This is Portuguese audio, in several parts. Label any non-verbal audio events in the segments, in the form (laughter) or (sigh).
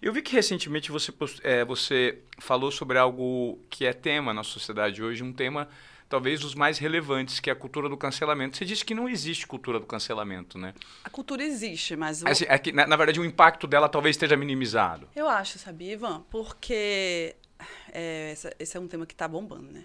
Eu vi que recentemente você, é, você falou sobre algo que é tema na sociedade hoje, um tema talvez os mais relevantes, que é a cultura do cancelamento. Você disse que não existe cultura do cancelamento, né? A cultura existe, mas... O... é que, na, na, verdade, o impacto dela talvez esteja minimizado. Eu acho, sabia, Ivan? Porque é, essa, esse é um tema que está bombando, né?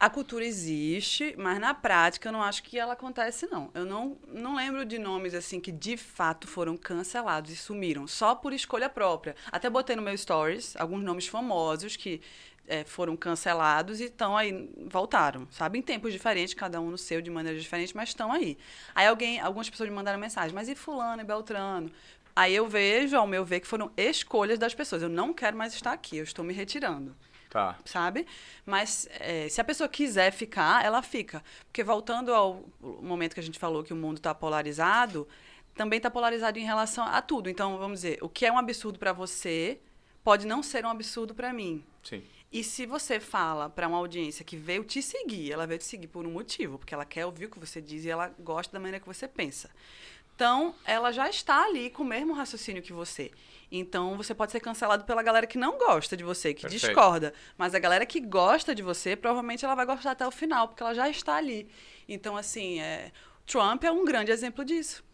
a cultura existe, mas na prática eu não acho que ela acontece, não. Eu não, não lembro de nomes assim que de fato foram cancelados e sumiram, só por escolha própria. Até botei no meu stories alguns nomes famosos que é, foram cancelados e estão aí, voltaram, sabe? Em tempos diferentes, cada um no seu, de maneira diferente, mas estão aí. Aí alguém, algumas pessoas me mandaram mensagem, mas e fulano e Beltrano? Aí eu vejo, ao meu ver, que foram escolhas das pessoas. Eu não quero mais estar aqui, eu estou me retirando. Tá. Sabe? Mas é, se a pessoa quiser ficar, ela fica. Porque voltando ao momento que a gente falou que o mundo está polarizado, também está polarizado em relação a tudo. Então, vamos dizer, o que é um absurdo para você pode não ser um absurdo para mim. Sim. E se você fala para uma audiência que veio te seguir, ela veio te seguir por um motivo, porque ela quer ouvir o que você diz e ela gosta da maneira que você pensa. Então, ela já está ali com o mesmo raciocínio que você. Então, você pode ser cancelado pela galera que não gosta de você, que Perfeito. discorda. Mas a galera que gosta de você, provavelmente ela vai gostar até o final, porque ela já está ali. Então, assim, é... Trump é um grande exemplo disso.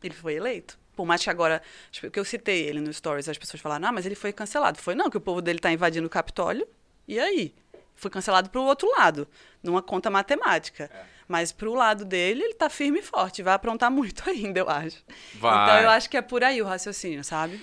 Ele foi eleito. Por mais que agora, tipo, que eu citei ele no Stories, as pessoas falaram, ah, mas ele foi cancelado. Foi não, que o povo dele está invadindo o Capitólio. E aí? Foi cancelado para o outro lado, numa conta matemática. É. Mas pro lado dele, ele tá firme e forte. Vai aprontar (laughs) muito ainda, eu acho. Vai. Então eu acho que é por aí o raciocínio, sabe?